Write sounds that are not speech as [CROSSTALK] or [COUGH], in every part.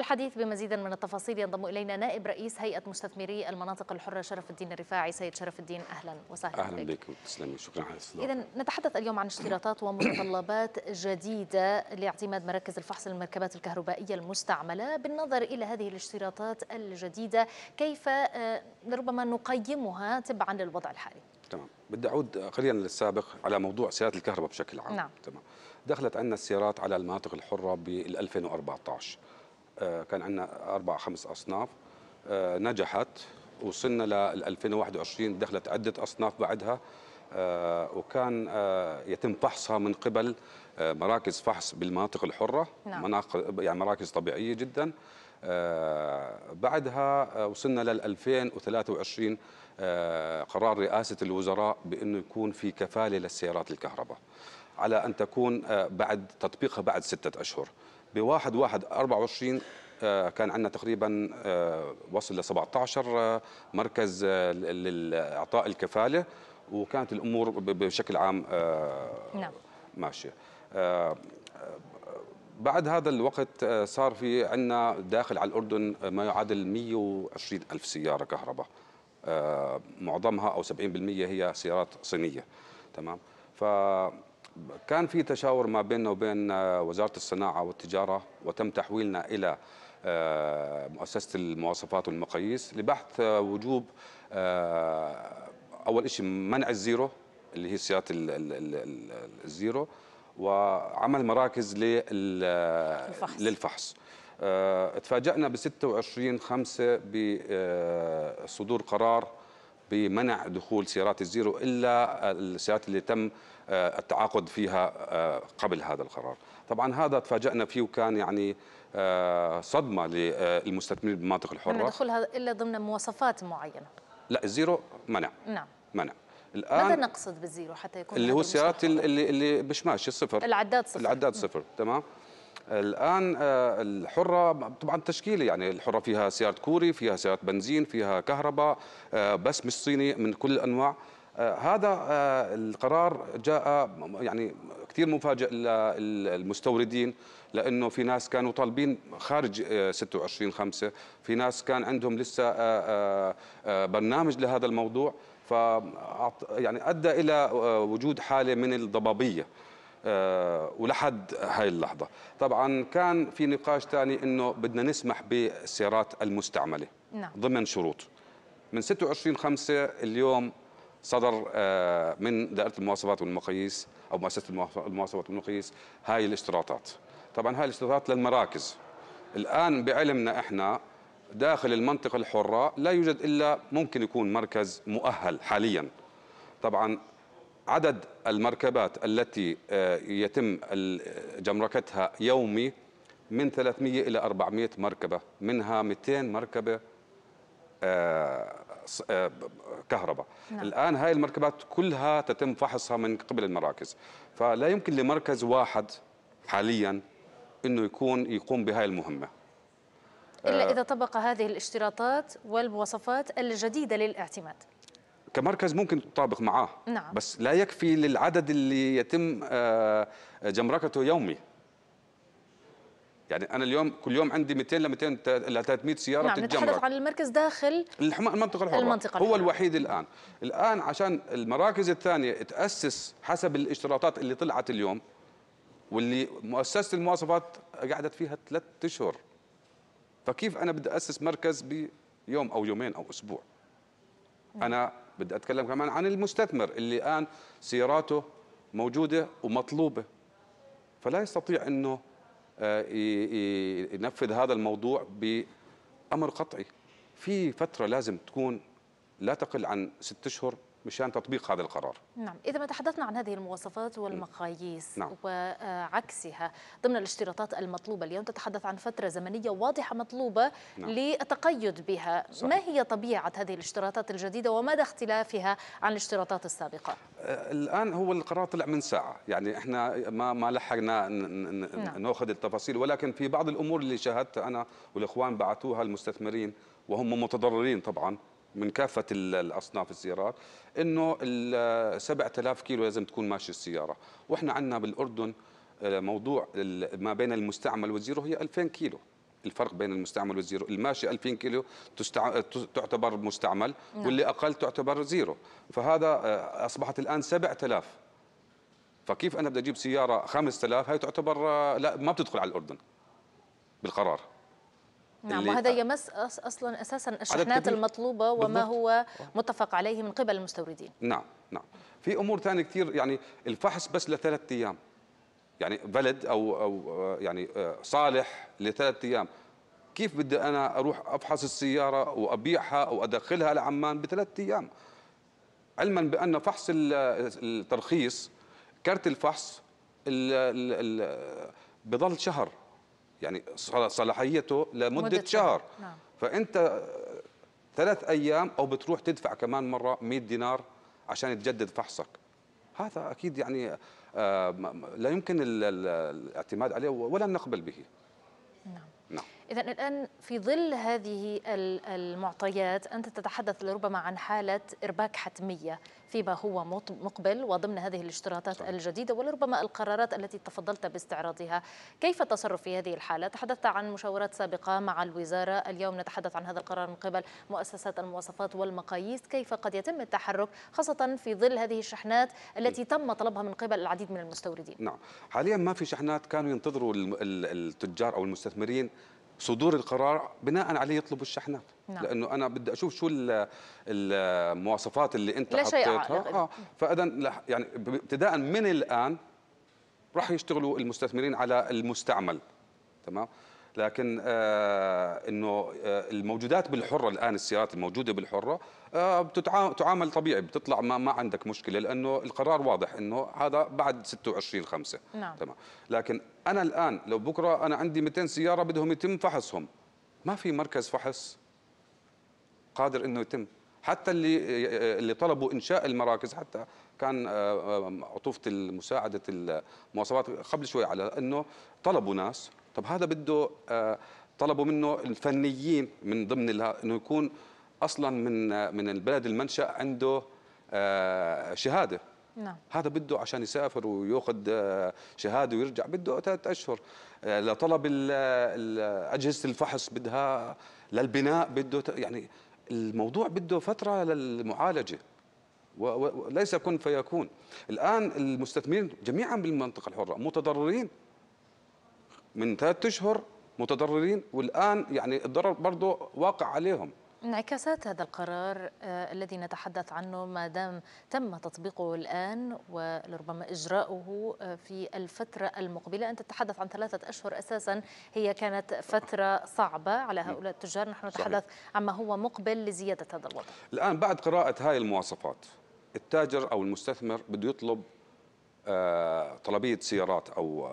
للحديث بمزيد من التفاصيل ينضم إلينا نائب رئيس هيئة مستثمري المناطق الحرة شرف الدين الرفاعي سيد شرف الدين أهلا وسهلا أهلا بكم تسلمي شكرا على الاستضافة إذا نتحدث اليوم عن اشتراطات ومتطلبات جديدة لاعتماد مراكز الفحص للمركبات الكهربائية المستعملة بالنظر إلى هذه الاشتراطات الجديدة كيف آه، ربما نقيمها تبعا للوضع الحالي تمام بدي اعود قليلا آه، للسابق على موضوع سيارات الكهرباء بشكل عام نعم. تمام دخلت عندنا السيارات على المناطق الحره بال 2014 آه، كان عندنا اربع خمس اصناف آه، نجحت وصلنا لل 2021 دخلت عده اصناف بعدها آه، وكان يتم فحصها من قبل مراكز فحص بالمناطق الحره نعم. مناطق يعني مراكز طبيعيه جدا بعدها وصلنا لل 2023 قرار رئاسه الوزراء بانه يكون في كفاله للسيارات الكهرباء على ان تكون بعد تطبيقها بعد سته اشهر بواحد واحد 24 آه، كان عندنا تقريبا آه، وصل آه، ل 17 مركز لاعطاء الكفاله وكانت الامور بشكل عام نعم ماشيه بعد هذا الوقت صار في عندنا داخل على الاردن ما يعادل 120 الف سياره كهرباء معظمها او 70% هي سيارات صينيه تمام ف كان في تشاور ما بيننا وبين آه، وزاره الصناعه والتجاره وتم تحويلنا الى آه، مؤسسه المواصفات والمقاييس لبحث آه، وجوب اول شيء منع الزيرو اللي هي صيانه الزيرو وعمل مراكز للفحص, للفحص. تفاجأنا ب 26 5 بصدور قرار بمنع دخول سيارات الزيرو إلا السيارات اللي تم آه، التعاقد فيها آه، قبل هذا القرار طبعا هذا تفاجأنا فيه وكان يعني آه، صدمة للمستثمرين بالمناطق الحرة دخول هذا إلا ضمن مواصفات معينة لا الزيرو منع نعم منع الان ماذا نقصد بالزيرو حتى يكون اللي هو السيارات اللي اللي مش ماشي الصفر العداد صفر العداد صفر تمام الان آه، الحره طبعا تشكيله يعني الحره فيها سياره كوري فيها سياره بنزين فيها كهرباء آه، بس مش صيني من كل الانواع آه، هذا القرار جاء يعني كثير مفاجئ للمستوردين لانه في ناس كانوا طالبين خارج 26 5 في ناس كان عندهم لسه برنامج لهذا الموضوع ف يعني ادى الى وجود حاله من الضبابيه آه، ولحد هاي اللحظة طبعا كان في نقاش ثاني أنه بدنا نسمح بالسيارات المستعملة نعم. ضمن شروط من 26 5 اليوم صدر آه، من دائرة المواصفات والمقاييس أو مؤسسة المواصفات والمقاييس هاي الاشتراطات طبعا هاي الاشتراطات للمراكز الآن بعلمنا إحنا داخل المنطقة الحرة لا يوجد إلا ممكن يكون مركز مؤهل حاليا طبعا عدد المركبات التي آه، يتم جمركتها يومي من 300 إلى 400 مركبة منها 200 مركبة آه، آه، كهرباء نعم. الآن هاي المركبات كلها تتم فحصها من قبل المراكز فلا يمكن لمركز واحد حاليا أنه يكون يقوم بهاي المهمة إلا إذا طبق هذه الاشتراطات والمواصفات الجديدة للاعتماد كمركز ممكن تطابق معاه نعم. بس لا يكفي للعدد اللي يتم آه، جمركته يومي يعني انا اليوم كل يوم عندي 200 ل 200 ل 300 سياره نعم بتتجمرك نتحدث عن المركز داخل المنطقه الحره المنطقة الحرة. هو الوحيد الان الان عشان المراكز الثانيه تاسس حسب الاشتراطات اللي طلعت اليوم واللي مؤسسه المواصفات قعدت فيها ثلاث اشهر فكيف انا بدي اسس مركز بيوم او يومين او اسبوع انا بدي أتكلم كمان عن المستثمر اللي الآن سياراته موجودة ومطلوبة فلا يستطيع أنه آه، ينفذ هذا الموضوع بأمر قطعي في فترة لازم تكون لا تقل عن ست أشهر مشان تطبيق هذا القرار نعم إذا ما تحدثنا عن هذه المواصفات والمقاييس نعم. وعكسها ضمن الاشتراطات المطلوبة اليوم تتحدث عن فترة زمنية واضحة مطلوبة نعم. للتقيد بها صحيح. ما هي طبيعة هذه الاشتراطات الجديدة ومدى اختلافها عن الاشتراطات السابقة آه، الآن هو القرار طلع من ساعة يعني إحنا ما, ما لحقنا نعم. نأخذ التفاصيل ولكن في بعض الأمور اللي شاهدتها أنا والإخوان بعثوها المستثمرين وهم متضررين طبعا من كافه الاصناف السيارات انه 7000 كيلو لازم تكون ماشيه السياره واحنا عندنا بالاردن آه، موضوع ما بين المستعمل والزيرو هي 2000 كيلو الفرق بين المستعمل والزيرو الماشي 2000 كيلو تستع... تعتبر مستعمل نعم. واللي اقل تعتبر زيرو فهذا آه، اصبحت الان 7000 فكيف انا بدي اجيب سياره 5000 هي تعتبر آه، لا ما بتدخل على الاردن بالقرار نعم وهذا آه. يمس اصلا اساسا الشحنات المطلوبه وما بالضبط. هو متفق عليه من قبل المستوردين نعم نعم في امور ثانيه كثير يعني الفحص بس لثلاث ايام يعني بلد او او يعني صالح لثلاث ايام كيف بدي انا اروح افحص السياره وابيعها وادخلها لعمان بثلاث ايام علما بان فحص الترخيص كارت الفحص بضل شهر يعني صلاحيته لمده شهر نعم. فانت ثلاث ايام او بتروح تدفع كمان مره 100 دينار عشان تجدد فحصك هذا اكيد يعني آه، لا يمكن الاعتماد عليه ولا نقبل به نعم إذا الآن في ظل هذه المعطيات أنت تتحدث لربما عن حالة إرباك حتمية فيما هو مقبل وضمن هذه الاشتراطات صح. الجديدة ولربما القرارات التي تفضلت باستعراضها كيف التصرف في هذه الحالة؟ تحدثت عن مشاورات سابقة مع الوزارة اليوم نتحدث عن هذا القرار من قبل مؤسسات المواصفات والمقاييس كيف قد يتم التحرك خاصة في ظل هذه الشحنات التي تم طلبها من قبل العديد من المستوردين نعم حاليا ما في شحنات كانوا ينتظروا التجار أو المستثمرين صدور القرار بناء عليه يطلبوا الشحنات نعم. لانه انا بدي اشوف شو المواصفات اللي انت لا شيء حطيتها اه فاذا يعني ابتداء من الان راح يشتغلوا المستثمرين على المستعمل تمام لكن آه، انه آه، الموجودات بالحره الان السيارات الموجوده بالحره آه، تعامل طبيعي بتطلع ما, ما عندك مشكله لانه القرار واضح انه هذا بعد 26 5 نعم. تمام لكن انا الان لو بكره انا عندي 200 سياره بدهم يتم فحصهم ما في مركز فحص قادر انه يتم حتى اللي اللي طلبوا انشاء المراكز حتى كان عطوفه المساعده المواصفات قبل شوي على انه طلبوا ناس طب هذا بده آه، طلبوا منه الفنيين من ضمن انه يكون اصلا من آه، من البلد المنشا عنده آه، شهاده نعم. هذا بده عشان يسافر وياخذ شهاده ويرجع بده ثلاث اشهر لطلب اجهزه الفحص بدها للبناء بده يعني الموضوع بده فتره للمعالجه وليس كن فيكون الان المستثمرين جميعا بالمنطقه الحره متضررين من ثلاث اشهر متضررين والان يعني الضرر برضه واقع عليهم انعكاسات هذا القرار آه، الذي نتحدث عنه ما دام تم تطبيقه الآن ولربما إجراؤه آه، في الفترة المقبلة أنت تتحدث عن ثلاثة أشهر أساسا هي كانت فترة صعبة على هؤلاء التجار نحن نتحدث عما هو مقبل لزيادة هذا الوضع الآن بعد قراءة هذه المواصفات التاجر أو المستثمر بده يطلب آه، طلبية سيارات أو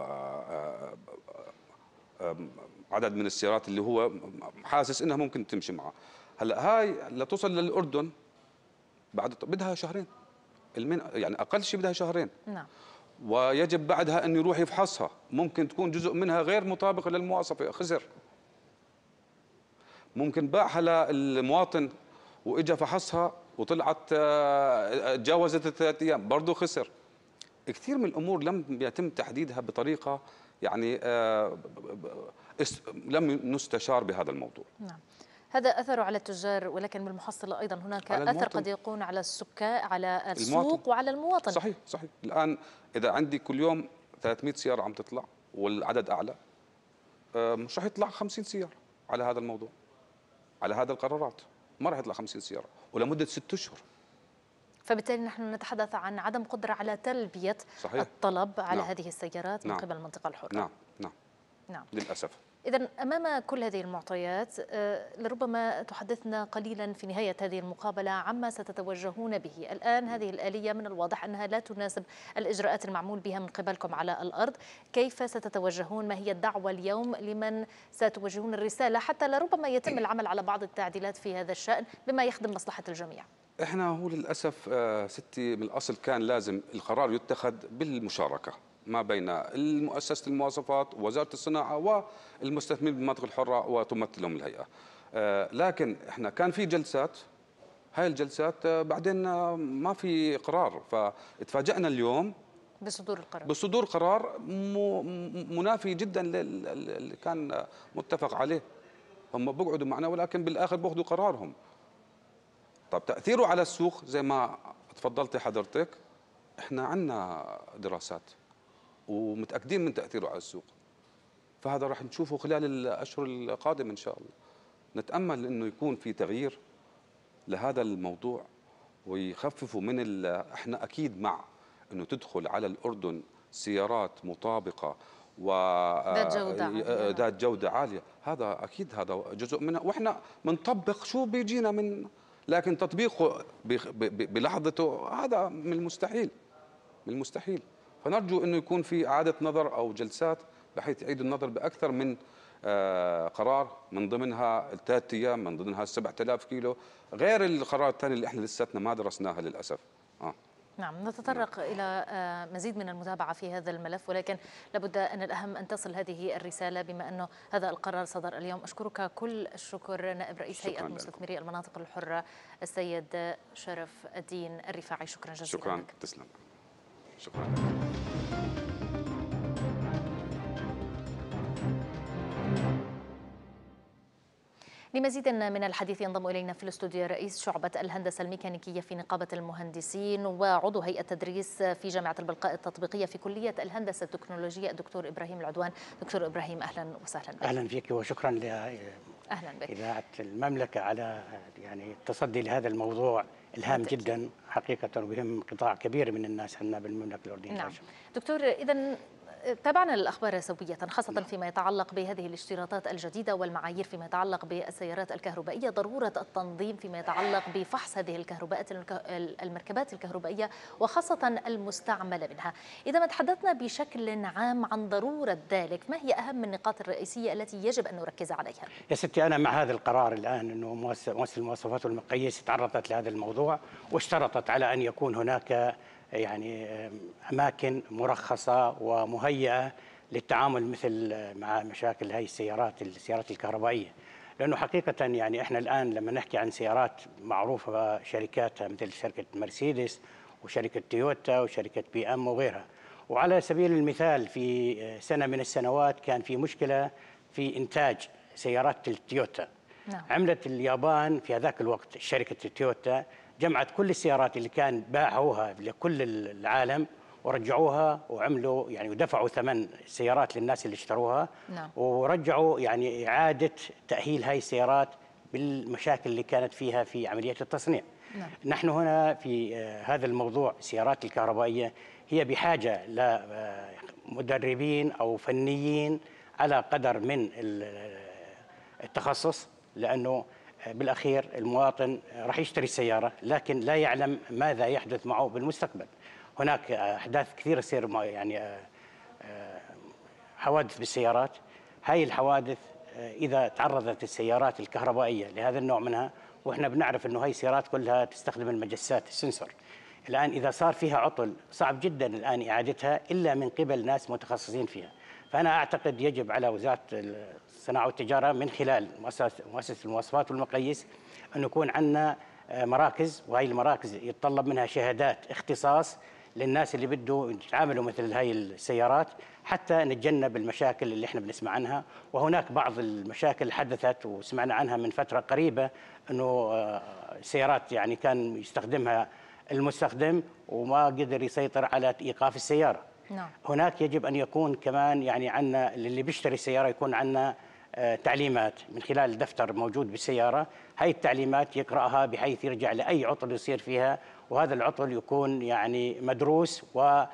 عدد من السيارات اللي هو حاسس انها ممكن تمشي معه هلا هاي لتوصل للاردن بعد بدها شهرين المين يعني اقل شيء بدها شهرين نعم ويجب بعدها انه يروح يفحصها ممكن تكون جزء منها غير مطابق للمواصفه خزر ممكن باعها للمواطن واجى فحصها وطلعت آه، تجاوزت الثلاث ايام برضه خسر كثير من الامور لم يتم تحديدها بطريقه يعني آه، لم نستشار بهذا الموضوع نعم. هذا أثره على التجار ولكن بالمحصلة أيضا هناك أثر قد يكون على السكان على السوق المواطن. وعلى المواطن صحيح صحيح الآن إذا عندي كل يوم 300 سيارة عم تطلع والعدد أعلى مش راح يطلع 50 سيارة على هذا الموضوع على هذا القرارات ما راح يطلع 50 سيارة ولمدة 6 أشهر فبالتالي نحن نتحدث عن عدم قدرة على تلبية صحيح. الطلب على نعم. هذه السيارات نعم. من قبل المنطقة الحرة نعم نعم نعم للأسف إذا أمام كل هذه المعطيات آه، لربما تحدثنا قليلا في نهاية هذه المقابلة عما ستتوجهون به الآن هذه الآلية من الواضح أنها لا تناسب الإجراءات المعمول بها من قبلكم على الأرض كيف ستتوجهون ما هي الدعوة اليوم لمن ستوجهون الرسالة حتى لربما يتم [CLEARS THROAT] العمل على بعض التعديلات في هذا الشأن بما يخدم مصلحة الجميع احنا هو للاسف آه، ستي من الاصل كان لازم القرار يتخذ بالمشاركه ما بين مؤسسه المواصفات وزاره الصناعه والمستثمرين بالمناطق الحره وتمثلهم الهيئه. آه، لكن احنا كان في جلسات هاي الجلسات آه، بعدين ما في قرار فتفاجئنا اليوم بصدور القرار بصدور قرار منافي جدا اللي كان متفق عليه هم بيقعدوا معنا ولكن بالاخر بياخذوا قرارهم طب تاثيره على السوق زي ما تفضلتي حضرتك احنا عندنا دراسات ومتاكدين من تاثيره على السوق فهذا راح نشوفه خلال الاشهر القادمه ان شاء الله نتامل انه يكون في تغيير لهذا الموضوع ويخففوا من احنا اكيد مع انه تدخل على الاردن سيارات مطابقه و ذات جودة آه، ذات جودة عالية هذا أكيد هذا جزء منها وإحنا بنطبق شو بيجينا من لكن تطبيقه بلحظته هذا من المستحيل من المستحيل فنرجو انه يكون في اعاده نظر او جلسات بحيث يعيدوا النظر باكثر من آه، قرار من ضمنها الثلاث ايام من ضمنها ال 7000 كيلو غير القرار الثاني اللي احنا لساتنا ما درسناها للاسف اه نعم نتطرق نعم. إلى آه، مزيد من المتابعة في هذا الملف ولكن لابد أن الأهم أن تصل هذه الرسالة بما أنه هذا القرار صدر اليوم أشكرك كل الشكر نائب رئيس هيئة مستثمري المناطق الحرة السيد شرف الدين الرفاعي شكرا جزيلا شكرا لك. تسلم شكرا لك. لمزيد من الحديث ينضم إلينا في الاستوديو رئيس شعبة الهندسة الميكانيكية في نقابة المهندسين وعضو هيئة تدريس في جامعة البلقاء التطبيقية في كلية الهندسة التكنولوجية الدكتور إبراهيم العدوان دكتور إبراهيم أهلا وسهلا بك. أهلا فيك وشكرا ل أهلا بك إذاعة المملكة على يعني التصدي لهذا الموضوع الهام بالتأكيد. جدا حقيقة وبهم قطاع كبير من الناس عندنا بالمملكة الأردنية نعم دكتور إذا تابعنا الأخبار سوية خاصة نعم. فيما يتعلق بهذه الاشتراطات الجديدة والمعايير فيما يتعلق بالسيارات الكهربائية ضرورة التنظيم فيما يتعلق بفحص هذه الكهرباءات المركبات الكهربائية وخاصة المستعملة منها إذا ما تحدثنا بشكل عام عن ضرورة ذلك ما هي أهم النقاط الرئيسية التي يجب أن نركز عليها يا ستي أنا مع هذا القرار الآن أنه مؤسسة المواصفات والمقاييس تعرضت لهذا الموضوع واشترطت على أن يكون هناك يعني اماكن مرخصه ومهيئه للتعامل مثل مع مشاكل هاي السيارات السيارات الكهربائيه لانه حقيقه يعني احنا الان لما نحكي عن سيارات معروفه شركاتها مثل شركه مرسيدس وشركه تويوتا وشركه بي ام وغيرها وعلى سبيل المثال في سنه من السنوات كان في مشكله في انتاج سيارات التويوتا نعم. عملت اليابان في هذاك الوقت شركه تويوتا جمعت كل السيارات اللي كان باعوها لكل العالم ورجعوها وعملوا يعني ودفعوا ثمن السيارات للناس اللي اشتروها نعم. ورجعوا يعني إعادة تأهيل هاي السيارات بالمشاكل اللي كانت فيها في عملية التصنيع نعم. نحن هنا في آه، هذا الموضوع السيارات الكهربائية هي بحاجة لمدربين آه، أو فنيين على قدر من آه، التخصص لأنه بالاخير المواطن راح يشتري سياره لكن لا يعلم ماذا يحدث معه بالمستقبل هناك احداث كثيره تصير يعني آه، آه، حوادث بالسيارات هاي الحوادث آه، اذا تعرضت السيارات الكهربائيه لهذا النوع منها واحنا بنعرف انه هاي السيارات كلها تستخدم المجسات السنسور الان اذا صار فيها عطل صعب جدا الان اعادتها الا من قبل ناس متخصصين فيها فأنا أعتقد يجب على وزارة الصناعة والتجارة من خلال مؤسسة المواصفات والمقاييس أن يكون عندنا آه، مراكز وهي المراكز يتطلب منها شهادات اختصاص للناس اللي بده يتعاملوا مثل هاي السيارات حتى نتجنب المشاكل اللي احنا بنسمع عنها وهناك بعض المشاكل حدثت وسمعنا عنها من فترة قريبة انه آه، سيارات يعني كان يستخدمها المستخدم وما قدر يسيطر على ايقاف السياره نعم. هناك يجب أن يكون كمان يعني عندنا اللي بيشتري سيارة يكون عندنا آه، تعليمات من خلال دفتر موجود بالسيارة هاي التعليمات يقرأها بحيث يرجع لأي عطل يصير فيها وهذا العطل يكون يعني مدروس وهناك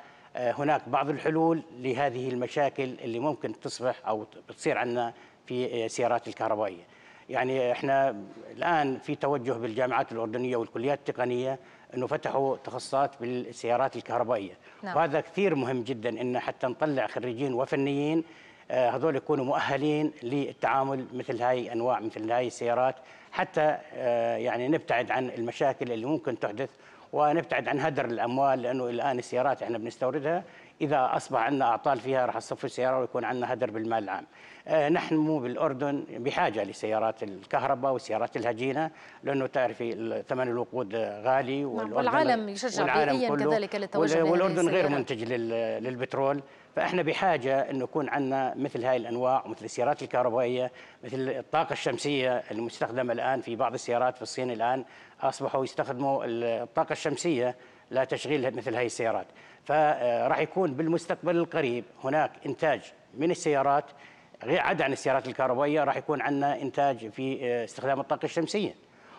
آه، بعض الحلول لهذه المشاكل اللي ممكن تصبح أو تصير عندنا في السيارات آه، الكهربائية يعني احنا الان في توجه بالجامعات الاردنيه والكليات التقنيه انه فتحوا تخصصات بالسيارات الكهربائيه نعم. وهذا كثير مهم جدا ان حتى نطلع خريجين وفنيين آه، هذول يكونوا مؤهلين للتعامل مثل هاي انواع مثل هاي السيارات حتى آه، يعني نبتعد عن المشاكل اللي ممكن تحدث ونبتعد عن هدر الاموال لانه الان السيارات احنا بنستوردها اذا اصبح عندنا اعطال فيها راح تصفي السياره ويكون عندنا هدر بالمال العام. آه، نحن مو بالاردن بحاجه لسيارات الكهرباء والسيارات الهجينه لانه تعرفي ثمن الوقود غالي نعم، والأردن والعالم يشجع والعالم كذلك للتوجه والاردن غير منتج للبترول فاحنا بحاجه انه يكون عندنا مثل هاي الانواع مثل السيارات الكهربائيه مثل الطاقه الشمسيه المستخدمه الان في بعض السيارات في الصين الان اصبحوا يستخدموا الطاقه الشمسيه لا تشغيل مثل هذه السيارات فراح آه، يكون بالمستقبل القريب هناك إنتاج من السيارات عدا عن السيارات الكهربائية راح يكون عندنا إنتاج في آه، استخدام الطاقة الشمسية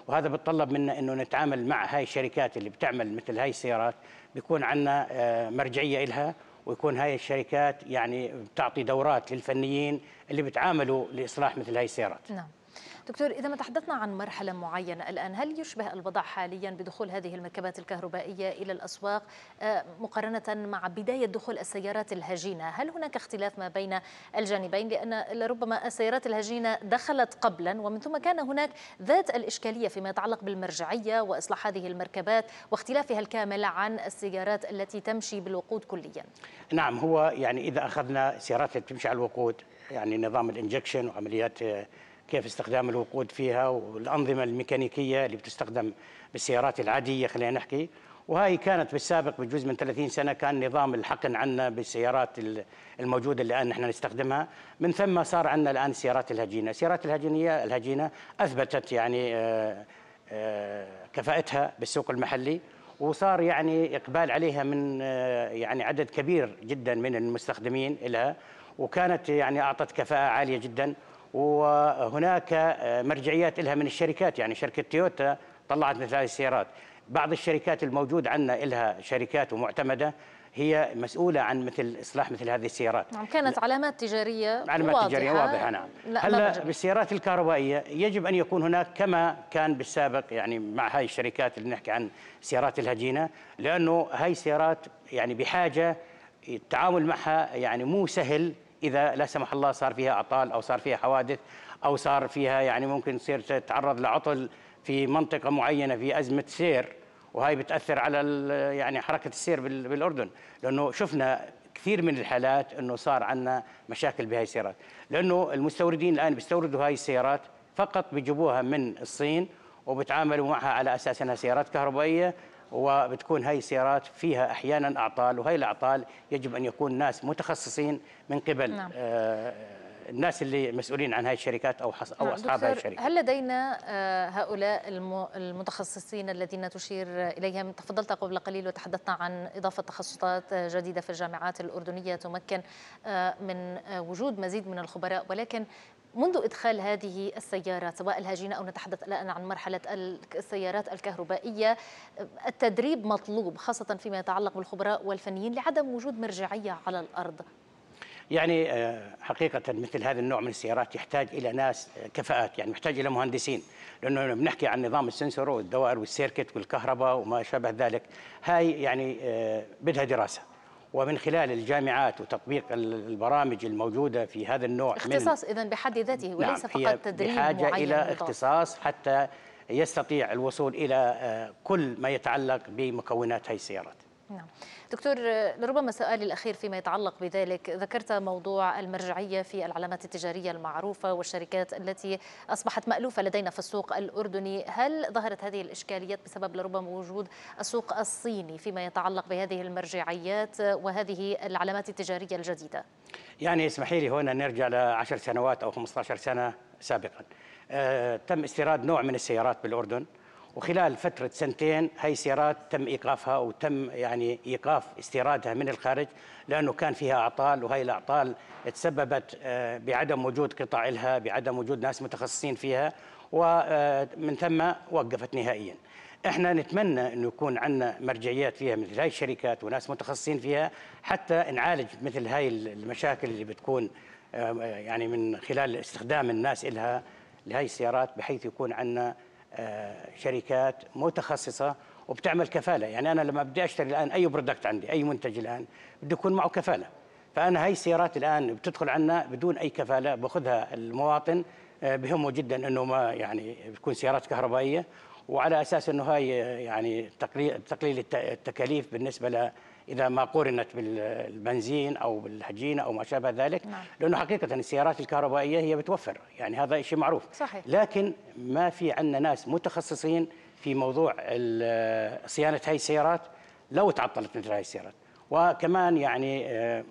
وهذا بتطلب منا أنه نتعامل مع هاي الشركات اللي بتعمل مثل هاي السيارات بيكون عندنا آه، مرجعية لها ويكون هاي الشركات يعني بتعطي دورات للفنيين اللي بتعاملوا لإصلاح مثل هاي السيارات نعم. دكتور إذا ما تحدثنا عن مرحلة معينة الآن هل يشبه الوضع حاليا بدخول هذه المركبات الكهربائية إلى الأسواق آه، مقارنة مع بداية دخول السيارات الهجينة هل هناك اختلاف ما بين الجانبين لأن ربما السيارات الهجينة دخلت قبلا ومن ثم كان هناك ذات الإشكالية فيما يتعلق بالمرجعية وإصلاح هذه المركبات واختلافها الكامل عن السيارات التي تمشي بالوقود كليا نعم هو يعني إذا أخذنا السيارات اللي تمشي على الوقود يعني نظام الانجكشن وعمليات آه، كيف استخدام الوقود فيها والأنظمة الميكانيكية اللي بتستخدم بالسيارات العادية خلينا نحكي وهي كانت بالسابق بجزء من 30 سنة كان نظام الحقن عندنا بالسيارات الموجودة اللي الآن نحن نستخدمها من ثم صار عندنا الآن السيارات الهجينة السيارات الهجينية الهجينة أثبتت يعني آه، آه، كفاءتها بالسوق المحلي وصار يعني إقبال عليها من آه، يعني عدد كبير جدا من المستخدمين لها وكانت يعني أعطت كفاءة عالية جدا وهناك مرجعيات لها من الشركات يعني شركة تويوتا طلعت مثل هذه السيارات بعض الشركات الموجود عندنا لها شركات ومعتمدة هي مسؤولة عن مثل إصلاح مثل هذه السيارات نعم كانت علامات تجارية علامات واضحة تجارية واضحة نعم هلا بالسيارات الكهربائية يجب أن يكون هناك كما كان بالسابق يعني مع هاي الشركات اللي نحكي عن سيارات الهجينة لأنه هاي السيارات يعني بحاجة التعامل معها يعني مو سهل اذا لا سمح الله صار فيها اعطال او صار فيها حوادث او صار فيها يعني ممكن تصير تتعرض لعطل في منطقه معينه في ازمه سير وهي بتاثر على يعني حركه السير بالاردن لانه شفنا كثير من الحالات انه صار عندنا مشاكل بهاي السيارات لانه المستوردين الان بيستوردوا هاي السيارات فقط بيجيبوها من الصين وبتعاملوا معها على اساس انها سيارات كهربائيه وبتكون هاي السيارات فيها احيانا اعطال وهي الاعطال يجب ان يكون ناس متخصصين من قبل نعم. آه، الناس اللي مسؤولين عن هاي الشركات او حص... او نعم. اصحاب هاي الشركات هل لدينا آه، هؤلاء المتخصصين الذين تشير اليهم تفضلت قبل قليل وتحدثنا عن اضافه تخصصات آه، جديده في الجامعات الاردنيه تمكن من وجود مزيد من الخبراء ولكن منذ إدخال هذه السيارات سواء الهجينة أو نتحدث الآن عن مرحلة السيارات الكهربائية التدريب مطلوب خاصة فيما يتعلق بالخبراء والفنيين لعدم وجود مرجعية على الأرض يعني آه، حقيقة مثل هذا النوع من السيارات يحتاج إلى ناس آه، كفاءات يعني محتاج إلى مهندسين لأنه بنحكي عن نظام السنسور والدوائر والسيركت والكهرباء وما شابه ذلك هاي يعني آه، بدها دراسة ومن خلال الجامعات وتطبيق البرامج الموجودة في هذا النوع اختصاص إذا بحد ذاته نعم، وليس نعم فقط تدريب بحاجة معين إلى اختصاص حتى يستطيع الوصول إلى آه، كل ما يتعلق بمكونات هذه السيارات نعم دكتور لربما سؤالي الأخير فيما يتعلق بذلك ذكرت موضوع المرجعية في العلامات التجارية المعروفة والشركات التي أصبحت مألوفة لدينا في السوق الأردني هل ظهرت هذه الإشكاليات بسبب لربما وجود السوق الصيني فيما يتعلق بهذه المرجعيات وهذه العلامات التجارية الجديدة يعني اسمحي لي هنا نرجع لعشر سنوات أو 15 سنة سابقا آه، تم استيراد نوع من السيارات بالأردن وخلال فترة سنتين هي سيارات تم إيقافها وتم يعني إيقاف استيرادها من الخارج لأنه كان فيها أعطال وهي الأعطال تسببت آه، بعدم وجود قطع لها بعدم وجود ناس متخصصين فيها ومن آه، ثم وقفت نهائيا احنا نتمنى انه يكون عندنا مرجعيات فيها مثل هاي الشركات وناس متخصصين فيها حتى نعالج مثل هاي المشاكل اللي بتكون آه، يعني من خلال استخدام الناس لها لهي السيارات بحيث يكون عندنا آه، شركات متخصصه وبتعمل كفاله يعني انا لما بدي اشتري الان اي برودكت عندي اي منتج الان بده يكون معه كفاله فانا هاي السيارات الان بتدخل عنا بدون اي كفاله باخذها المواطن آه، بهمه جدا انه ما يعني بتكون سيارات كهربائيه وعلى اساس انه هاي آه، يعني تقليل التكاليف بالنسبه ل إذا ما قورنت بالبنزين أو بالحجينة أو ما شابه ذلك نعم. لأنه حقيقة السيارات الكهربائية هي بتوفر يعني هذا شيء معروف صحيح. لكن ما في عندنا ناس متخصصين في موضوع صيانة هاي السيارات لو تعطلت مثل هاي السيارات وكمان يعني آه،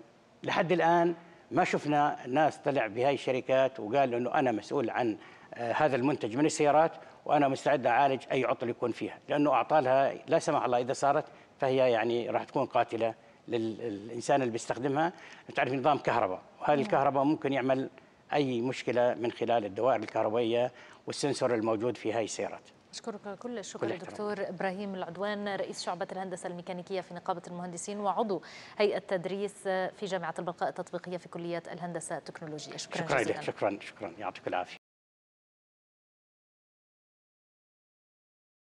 لحد الآن ما شفنا ناس طلع بهاي الشركات وقال انه انا مسؤول عن آه، هذا المنتج من السيارات وانا مستعد اعالج اي عطل يكون فيها لانه اعطالها لا سمح الله اذا صارت فهي يعني راح تكون قاتله للانسان اللي بيستخدمها تعرف نظام كهرباء وهذا نعم. الكهرباء ممكن يعمل اي مشكله من خلال الدوائر الكهربائيه والسنسور الموجود في هاي السيارات أشكرك كل الشكر دكتور إبراهيم العدوان رئيس شعبة الهندسة الميكانيكية في نقابة المهندسين وعضو هيئة تدريس في جامعة البلقاء التطبيقية في كلية الهندسة التكنولوجية شكرا, شكرا جزيلا شكرا شكرا يعطيك العافية